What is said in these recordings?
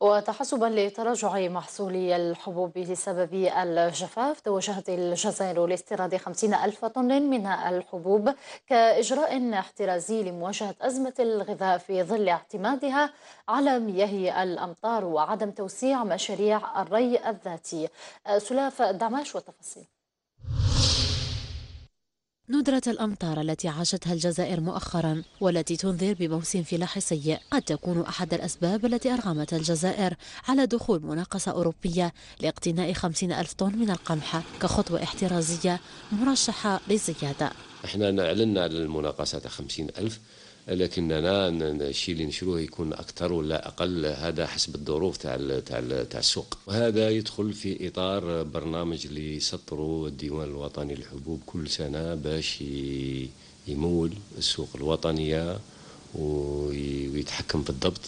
وتحسبا لتراجع محصول الحبوب بسبب الجفاف توجهت الجزائر لاستيراد 50 ألف طن من الحبوب كإجراء احترازي لمواجهة أزمة الغذاء في ظل اعتمادها على مياه الأمطار وعدم توسيع مشاريع الري الذاتي سلاف دعماش والتفاصيل ندرة الأمطار التي عاشتها الجزائر مؤخرا والتي تنذر بموسم فلاح سيء قد تكون أحد الأسباب التي أرغمت الجزائر على دخول مناقصة أوروبية لاقتناء 50 ألف طن من القمح كخطوة احترازية مرشحة للزيادة احنا أعلنا على المناقصة 50 ألف لكننا الشيء اللي نشروه يكون اكثر ولا اقل هذا حسب الظروف تاع تاع تاع السوق وهذا يدخل في اطار برنامج اللي يسطروا الديوان الوطني للحبوب كل سنه باش يمول السوق الوطنيه ويتحكم في الضبط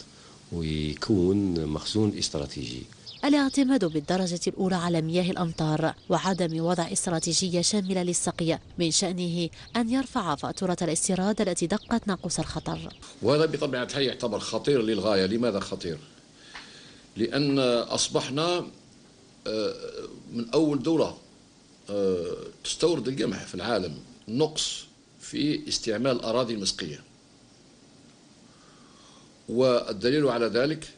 ويكون مخزون استراتيجي الاعتماد بالدرجة الأولى على مياه الأمطار وعدم وضع استراتيجية شاملة للسقي من شأنه أن يرفع فاتورة الاستيراد التي دقت ناقوس الخطر وهذا بطبيعة الحال يعتبر خطير للغاية لماذا خطير؟ لأن أصبحنا آه، من أول دولة آه، تستورد القمح في العالم نقص في استعمال الأراضي المسقية والدليل على ذلك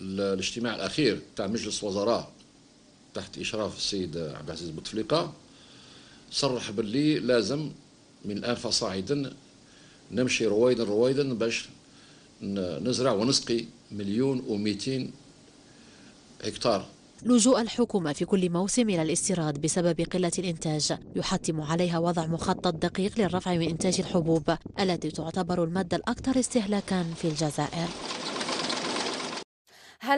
الاجتماع الاخير تاع مجلس وزراء تحت اشراف السيد عبد العزيز بوتفليقه صرح باللي لازم من الان فصاعدا نمشي رويدا رويدا باش نزرع ونسقي مليون و200 هكتار لجوء الحكومة في كل موسم إلى الاستيراد بسبب قلة الإنتاج يحتم عليها وضع مخطط دقيق للرفع من إنتاج الحبوب التي تعتبر المادة الأكثر استهلاكا في الجزائر